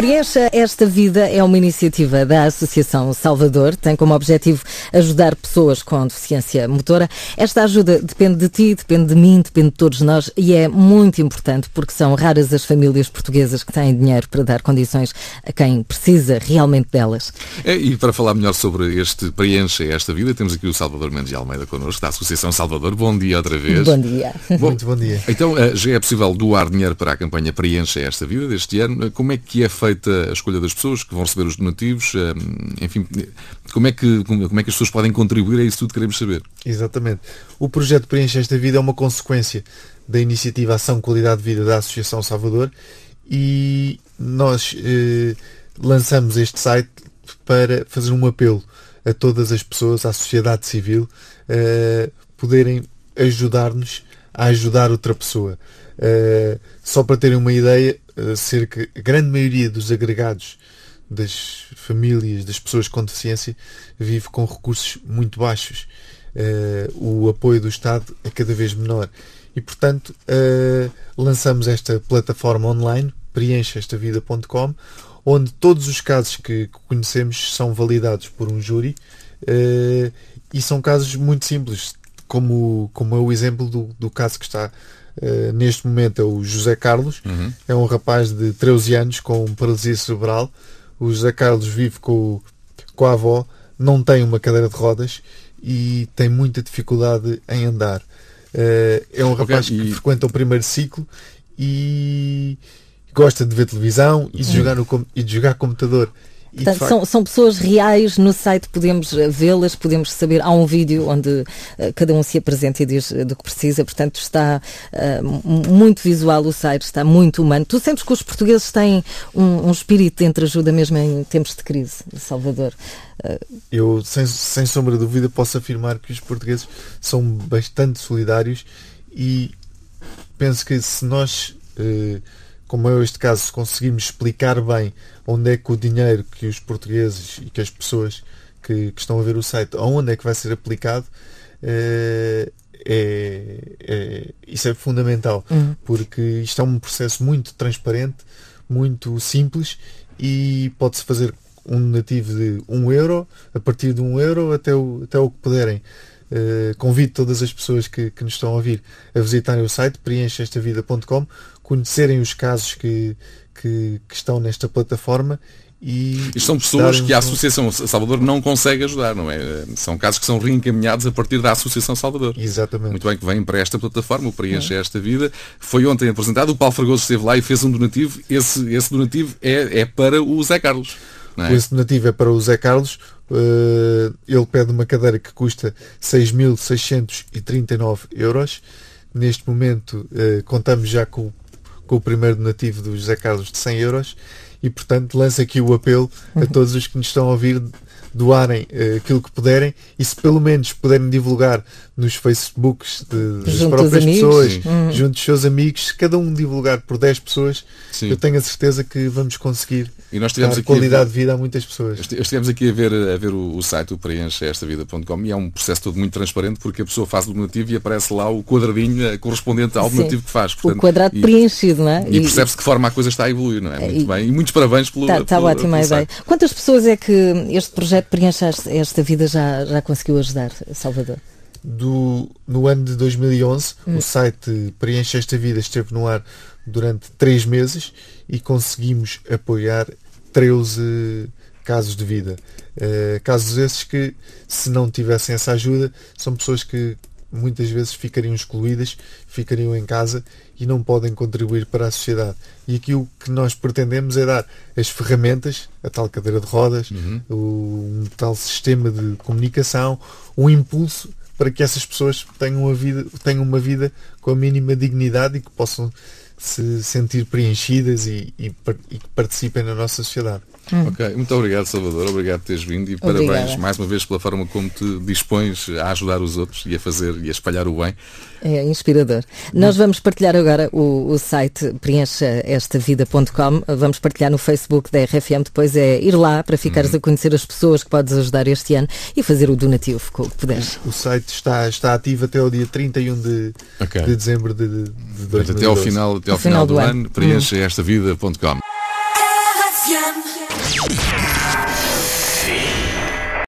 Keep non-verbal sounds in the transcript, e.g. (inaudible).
Preencha esta vida é uma iniciativa da Associação Salvador, tem como objetivo ajudar pessoas com deficiência motora. Esta ajuda depende de ti, depende de mim, depende de todos nós e é muito importante porque são raras as famílias portuguesas que têm dinheiro para dar condições a quem precisa realmente delas. É, e para falar melhor sobre este Preencha Esta Vida, temos aqui o Salvador Mendes de Almeida connosco, da Associação Salvador. Bom dia outra vez. Bom dia. Bom, (laughs) muito bom dia. Então, eh, já é possível doar dinheiro para a campanha Preencha Esta Vida deste ano. Eh, como é que é feita a escolha das pessoas que vão receber os donativos? Eh, enfim, como é que, como é que as pessoas podem contribuir, é isso tudo que queremos saber. Exatamente. O projeto Preenche Esta Vida é uma consequência da iniciativa Ação Qualidade de Vida da Associação Salvador e nós eh, lançamos este site para fazer um apelo a todas as pessoas, à sociedade civil, eh, poderem ajudar-nos a ajudar outra pessoa. Eh, só para terem uma ideia, eh, cerca, a grande maioria dos agregados das famílias, das pessoas com deficiência, vive com recursos muito baixos. Uh, o apoio do Estado é cada vez menor. E, portanto, uh, lançamos esta plataforma online, preenchaestavida.com, onde todos os casos que conhecemos são validados por um júri uh, e são casos muito simples, como, como é o exemplo do, do caso que está Uh, neste momento é o José Carlos, uhum. é um rapaz de 13 anos com paralisia cerebral, o José Carlos vive com, com a avó, não tem uma cadeira de rodas e tem muita dificuldade em andar. Uh, é um rapaz que frequenta o primeiro ciclo e gosta de ver televisão e de, hum. jogar, no, e de jogar computador. Portanto, são, são pessoas reais, no site podemos eh, vê-las, podemos saber. Há um vídeo onde uh, cada um se apresenta e diz eh, do que precisa, portanto está uh, muito visual o site, está muito humano. Tu sentes que os portugueses têm um, um espírito de entreajuda mesmo em tempos de crise, Salvador? Uh... Eu, sem, sem sombra de dúvida, posso afirmar que os portugueses são bastante solidários e penso que se nós como é este caso, se conseguimos explicar bem onde é que o dinheiro que os portugueses e que as pessoas que, que estão a ver o site, onde é que vai ser aplicado, eh, é, é, isso é fundamental, uhum. porque isto é um processo muito transparente, muito simples e pode-se fazer um nativo de 1 um euro, a partir de 1 um euro até o, até o que puderem. Uh, convido todas as pessoas que, que, nos estão a ouvir a visitarem o site preenchestavida.com conhecerem os casos que, que, que estão nesta plataforma e, Isto são pessoas que a Associação Salvador não consegue ajudar, não é? São casos que são reencaminhados a partir da Associação Salvador. Exatamente. Muito bem, que vêm para esta plataforma, o Preencher uhum. Esta Vida. Foi ontem apresentado, o Paulo Fragoso esteve lá e fez um donativo. Esse, esse donativo é, é para o Zé Carlos. é? Esse donativo é para o Zé Carlos. Eh, ele pede uma cadeira que custa 6.639 euros. Neste momento eh, contamos já com o com o primeiro donativo do José Carlos de 100 euros e, portanto, lanço aqui o apelo a uhum. todos os que nos estão a ouvir doarem uh, aquilo que puderem e se pelo menos puderem divulgar nos Facebooks de, das próprias pessoas, hum. junto dos seus amigos, cada um divulgar por 10 pessoas, Sim. eu tenho a certeza que vamos conseguir e nós tivemos a qualidade de vida a muitas pessoas. Estivemos aqui a ver, a ver o, o site, o preencheestavida.com, e é um processo todo muito transparente porque a pessoa faz o donativo e aparece lá o quadradinho eh, correspondente ao donativo que faz. Portanto, o quadrado e, preenchido, não é? E, e percebe-se que forma a coisa está a evoluir, não é? é muito e, bem. E muitos parabéns pelo. Está, tá ótimo, pelo bem. Quantas pessoas é que este projeto preenche esta Vida já, já conseguiu ajudar, Salvador? do, no ano de 2011, hum. o site Preenche Esta Vida esteve no ar durante três meses e conseguimos apoiar 13 casos de vida. Uh, casos esses que, se não tivessem essa ajuda, são pessoas que muitas vezes ficariam excluídas, ficariam em casa e não podem contribuir para a sociedade. E aqui o que nós pretendemos é dar as ferramentas, a tal cadeira de rodas, uhum. o, um tal sistema de comunicação, um impulso para que essas pessoas tenham uma vida, tenham uma vida com a mínima dignidade e que possam se sentir preenchidas e, e, e que participem na nossa sociedade. Hum. Ok, muito obrigado, Salvador. Obrigado por teres vindo e Obrigada. parabéns mais uma vez pela forma como te dispões a ajudar os outros e a fazer e a espalhar o bem. É inspirador. Hum. Nós vamos partilhar agora o, o site preenchaestavida.com. Vamos partilhar no Facebook da RFM. Depois é ir lá para ficares hum. a conhecer as pessoas que podes ajudar este ano e fazer o donativo com o que puderes. O site está, está ativo até o dia 31 de, okay. de dezembro de, de 2012. Até ao final, até ao final, final do, do, ano, ano preenchaestavida.com.